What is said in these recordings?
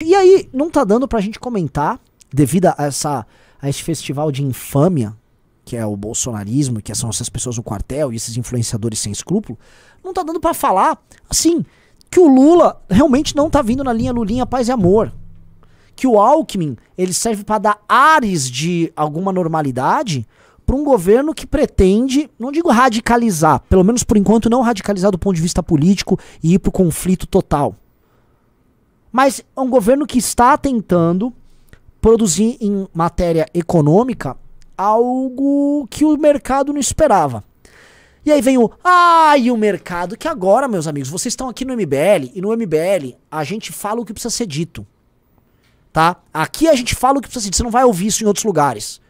E aí, não tá dando pra gente comentar, devido a, essa, a esse festival de infâmia, que é o bolsonarismo, que são essas pessoas no quartel e esses influenciadores sem escrúpulo, não tá dando para falar, assim, que o Lula realmente não tá vindo na linha Lulinha Paz e Amor. Que o Alckmin, ele serve para dar ares de alguma normalidade para um governo que pretende, não digo radicalizar, pelo menos por enquanto não radicalizar do ponto de vista político e ir pro conflito total mas é um governo que está tentando produzir em matéria econômica algo que o mercado não esperava. E aí vem o, ah, e o mercado, que agora, meus amigos, vocês estão aqui no MBL, e no MBL a gente fala o que precisa ser dito. Tá? Aqui a gente fala o que precisa ser dito, você não vai ouvir isso em outros lugares.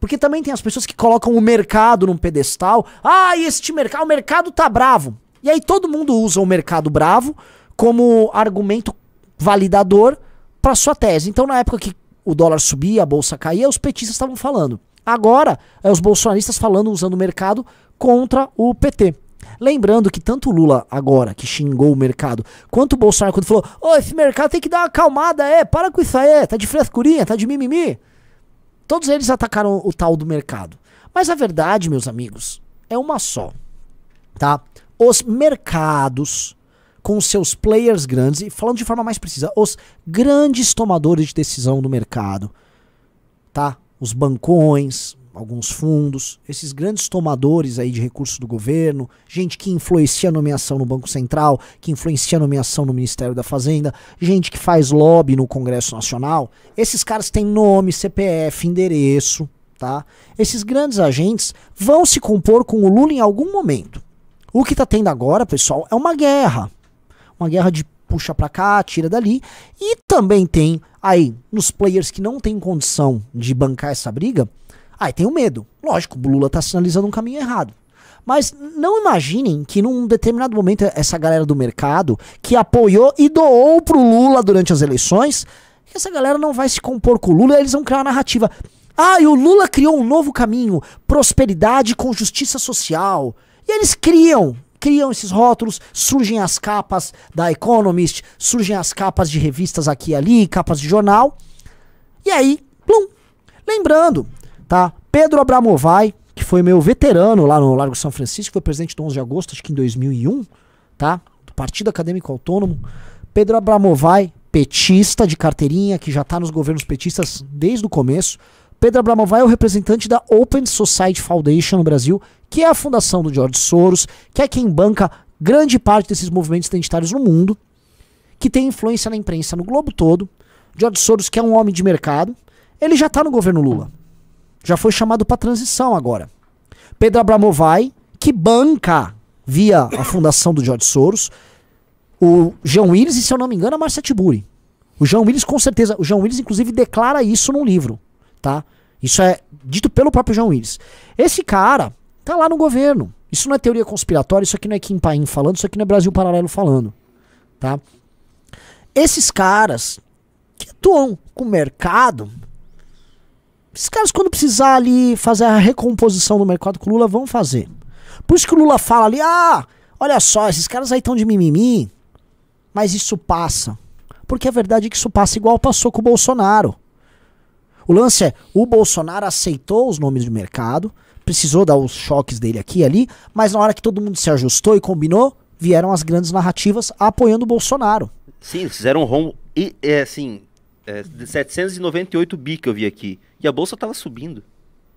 Porque também tem as pessoas que colocam o mercado num pedestal. Ah, este mercado, o mercado tá bravo. E aí todo mundo usa o mercado bravo como argumento validador para sua tese. Então, na época que o dólar subia, a bolsa caía, os petistas estavam falando. Agora, é os bolsonaristas falando, usando o mercado contra o PT. Lembrando que tanto o Lula agora, que xingou o mercado, quanto o Bolsonaro quando falou, ô, oh, esse mercado tem que dar uma acalmada, é, para com isso aí, tá de frescurinha, tá de mimimi. Todos eles atacaram o tal do mercado. Mas a verdade, meus amigos, é uma só, tá? Os mercados com seus players grandes e falando de forma mais precisa, os grandes tomadores de decisão do mercado, tá? Os bancões, alguns fundos, esses grandes tomadores aí de recursos do governo, gente que influencia a nomeação no Banco Central, que influencia a nomeação no Ministério da Fazenda, gente que faz lobby no Congresso Nacional, esses caras têm nome, CPF, endereço, tá? Esses grandes agentes vão se compor com o Lula em algum momento. O que tá tendo agora, pessoal, é uma guerra uma guerra de puxa para cá, tira dali. E também tem aí nos players que não tem condição de bancar essa briga, aí tem o medo. Lógico, o Lula tá sinalizando um caminho errado. Mas não imaginem que num determinado momento essa galera do mercado que apoiou e doou pro Lula durante as eleições, essa galera não vai se compor com o Lula, eles vão criar uma narrativa. Ah, e o Lula criou um novo caminho, prosperidade com justiça social. E eles criam criam esses rótulos, surgem as capas da Economist, surgem as capas de revistas aqui e ali, capas de jornal. E aí, plum. Lembrando, tá? Pedro Abramovai, que foi meu veterano lá no Largo São Francisco, foi presidente do 11 de agosto, acho que em 2001, tá? Do Partido Acadêmico Autônomo. Pedro Abramovai, petista de carteirinha, que já está nos governos petistas desde o começo. Pedro Abramovai é o representante da Open Society Foundation no Brasil, que é a fundação do George Soros, que é quem banca grande parte desses movimentos identitários no mundo, que tem influência na imprensa no globo todo. George Soros, que é um homem de mercado, ele já está no governo Lula. Já foi chamado para transição agora. Pedro Abramovai, que banca via a fundação do George Soros, o João Willis e, se eu não me engano, a Marcia Tiburi. O João Willis, com certeza, o João Willis, inclusive, declara isso num livro, tá? Isso é dito pelo próprio João Willis. Esse cara, Tá lá no governo. Isso não é teoria conspiratória, isso aqui não é Kim Paim falando, isso aqui não é Brasil Paralelo falando. Tá? Esses caras que atuam com o mercado, esses caras quando precisar ali fazer a recomposição do mercado com o Lula, vão fazer. Por isso que o Lula fala ali, ah, olha só, esses caras aí estão de mimimi, mas isso passa. Porque a verdade é que isso passa igual passou com o Bolsonaro. O lance é, o Bolsonaro aceitou os nomes de mercado, precisou dar os choques dele aqui e ali, mas na hora que todo mundo se ajustou e combinou, vieram as grandes narrativas apoiando o Bolsonaro. Sim, fizeram um rombo e é assim, é, 798 bi que eu vi aqui. E a bolsa tava subindo.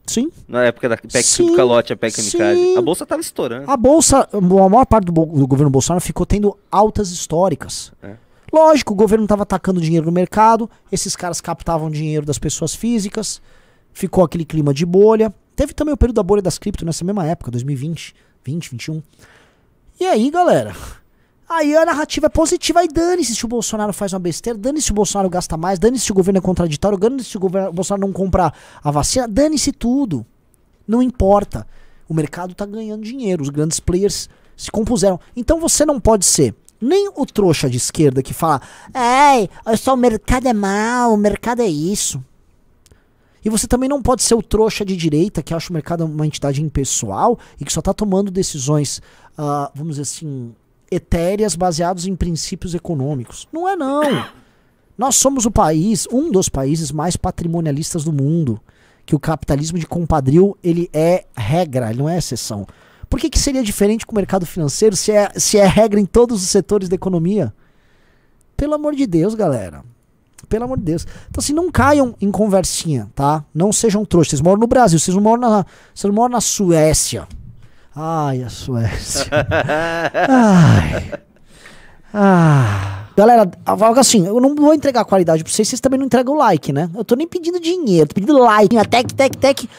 Sim. Na época da PEC sim, do calote, a PEC Kamikaze. A bolsa tava estourando. A bolsa, a maior parte do, do governo Bolsonaro ficou tendo altas históricas. É. Lógico, o governo estava atacando dinheiro no mercado, esses caras captavam dinheiro das pessoas físicas, ficou aquele clima de bolha. Teve também o período da bolha das cripto nessa mesma época, 2020, 20, 21. E aí, galera? Aí a narrativa é positiva, aí dane-se se o Bolsonaro faz uma besteira, dane-se se o Bolsonaro gasta mais, dane-se se o governo é contraditório, dane-se se o, governo, o Bolsonaro não comprar a vacina, dane-se tudo. Não importa. O mercado está ganhando dinheiro, os grandes players se compuseram. Então você não pode ser nem o trouxa de esquerda que fala, ei, só o mercado é mal o mercado é isso. E você também não pode ser o trouxa de direita que acha o mercado uma entidade impessoal e que só está tomando decisões, uh, vamos dizer assim, etéreas baseados em princípios econômicos. Não é não. Nós somos o país, um dos países mais patrimonialistas do mundo. Que o capitalismo de compadril, ele é regra, ele não é exceção. Por que, que seria diferente com o mercado financeiro se é, se é regra em todos os setores da economia? Pelo amor de Deus, galera. Pelo amor de Deus. Então, assim, não caiam em conversinha, tá? Não sejam trouxas. Vocês moram no Brasil, vocês não moram na, vocês não moram na Suécia. Ai, a Suécia. Ai. Ah. Galera, assim, eu não vou entregar qualidade pra vocês, vocês também não entregam o like, né? Eu tô nem pedindo dinheiro, tô pedindo like. Tec, tec, tec.